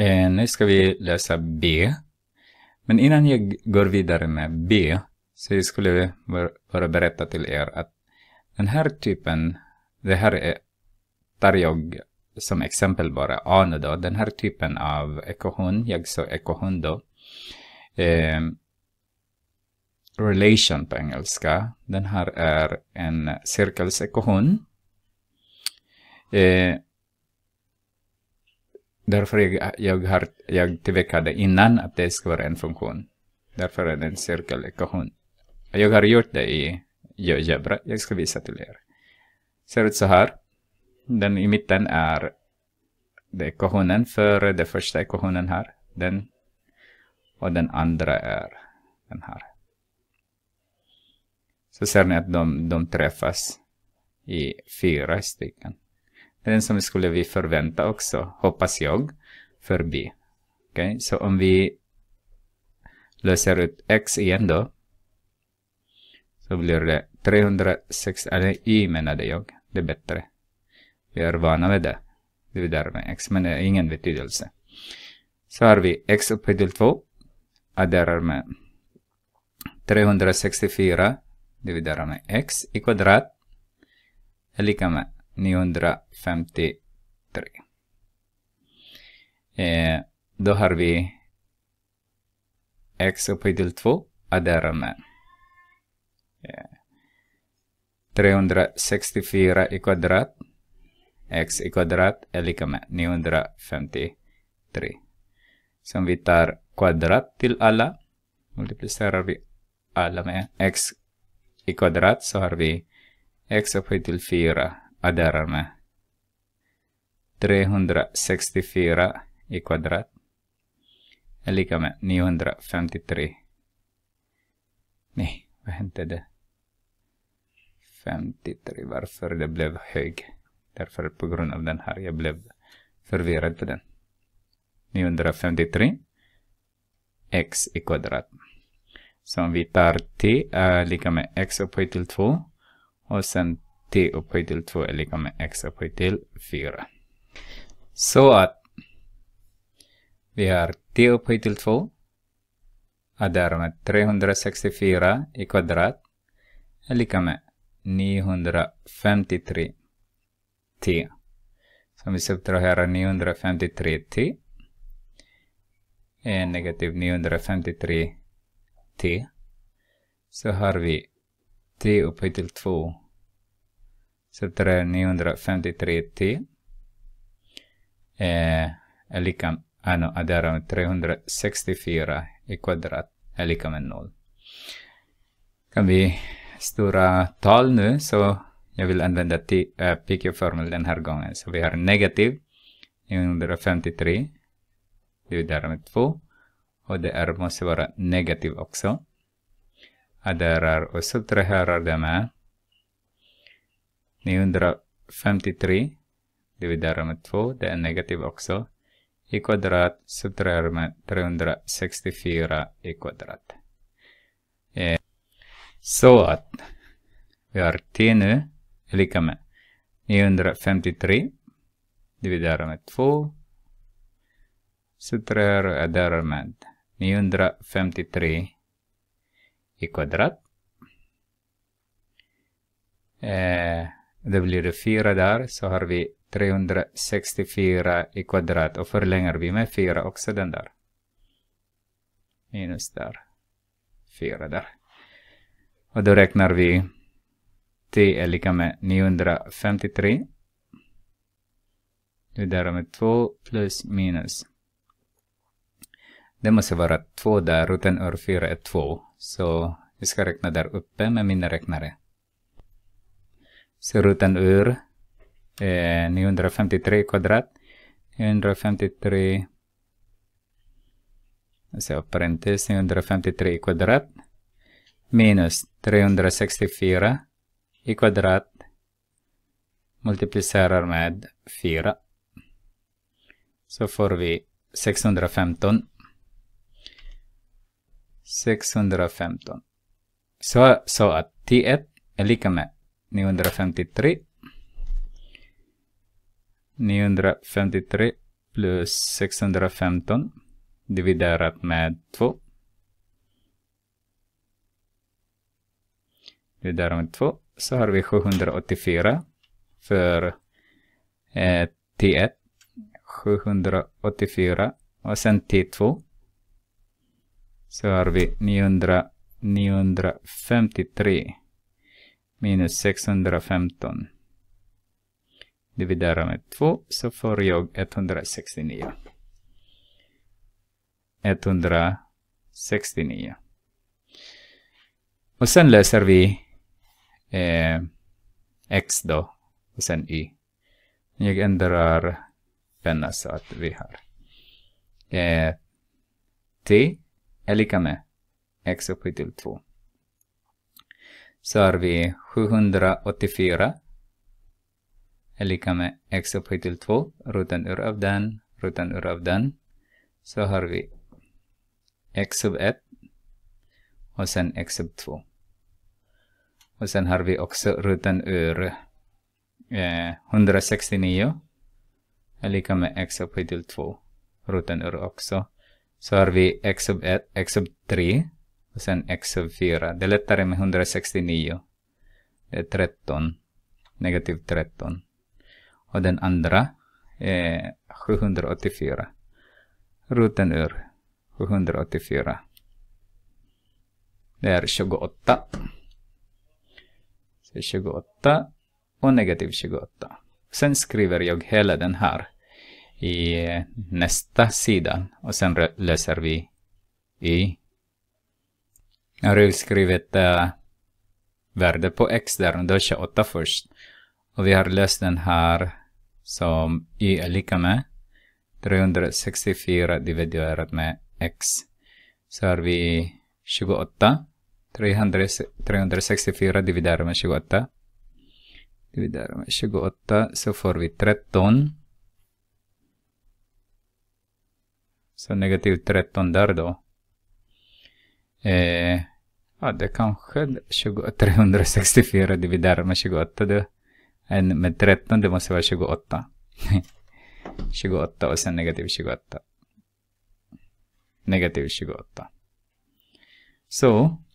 Eh, nu ska vi läsa B. Men innan jag går vidare med B så jag skulle bara berätta till er att den här typen, det här är, tar jag som exempel bara, A nu då, den här typen av ekohund, jag sa ekohund då. Eh, relation på engelska, den här är en cirkelsekohund. Eh, därför jag, jag, har, jag tillväckade innan att det ska vara en funktion. Därför är det en cirkelekvation. Jag har gjort det i GeoGebra. Jag ska visa till er. Ser ut så här. Den i mitten är det ekvationen för den första ekvationen här. Den. Och den andra är den här. Så ser ni att de, de träffas i fyra stycken. Den som skulle vi förvänta också, hoppas jag, förbi. Okej, okay? så om vi löser ut x igen då. Så blir det 360, eller y menade jag, det är bättre. Vi är vana vid det. Det är där med x, men det har ingen betydelse. Så har vi x upphöjt till 2, adderar med 364 dividerar med x i kvadrat är lika med 953. Eh, då har vi x upphöjt till 2 adderar med Eh, 364 i kvadrat x i kvadrat är lika med 953. Så om vi tar kvadrat till alla multiplicerar vi alla med x i kvadrat så har vi x upphöjt till 4 med 364 i kvadrat är lika med 953. Nej, vad hände det? 53, varför det blev hög? Därför på grund av den här, jag blev förvirrad på den. 953 x i kvadrat. Så om vi tar t är lika med x upphöjt till 2 och sen t upphöjt till 2 är lika med x upphöjt till 4. Så att vi har t upphöjt till 2 är därmed 364 i kvadrat är lika med 953 t. Så om vi subtraherar 953 t är negativ 953 t så har vi t upphöjt till 2 subtraherar 953t eh, är lika med, no, adderar med 364 i kvadrat är lika med 0. Kan vi stora tal nu så jag vill använda äh, PQ-formeln den här gången. Så vi har negativ 953 dividerar med 2 och det är, måste vara negativ också. Adderar och subtraherar det med 953 dividerar med 2, det är negativ också, i kvadrat subtraherar med 364 i kvadrat. Eh, så att vi har t nu, lika med 953 dividerar med 2, subtraherar med 953 i kvadrat. Eh, då blir det 4 där, så har vi 364 i kvadrat och förlänger vi med 4 också den där. Minus där. 4 där. Och då räknar vi t är lika med 953. Det där med 2 plus minus. Det måste vara 2 där, roten ur 4 är 2. Så vi ska räkna där uppe med min räknare. Surutan ur eh, 953 kvadrat. 953 så parentes 953 kvadrat minus 364 i kvadrat multiplicerar med 4. Så får vi 615. 615. Så, så att T1 är lika med 953. 953 plus 615 dividerat med 2. Dividerat med 2 så har vi 784 för eh, T1. 784 och sen T2 så har vi 900, 953 minus 615 dividera med 2 så får jag 169. 169. Och sen löser vi eh, x då och sen y. Jag ändrar penna så att vi har eh, t är lika med x upphöjt till 2 så har vi 784 är lika med x upphöjt till 2, roten ur av den, roten ur av den. Så har vi x sub 1 och sen x sub 2. Och sen har vi också roten ur eh, 169 är lika med x upphöjt till 2, roten ur också. Så har vi x sub 1, x sub 3 och sen x sub 4. Det är lättare med 169. Det är 13. Negativ 13. Och den andra är 784. Roten ur 784. Det är 28. Så 28 och negativ 28. Sen skriver jag hela den här i nästa sida och sen läser vi i jag har skrivit äh, värde på x där, då är 28 först. Och vi har löst den här som y är lika med 364 dividerat med x. Så har vi 28. 300, 364 dividerat med 28. Dividerat med 28 så får vi 13. Så negativ 13 där då. Eh, ja, det kanske 20, 364 dividerat med 28. Det, en med 13, det måste vara 28. 28 och sen negativ 28. Negativ 28. Så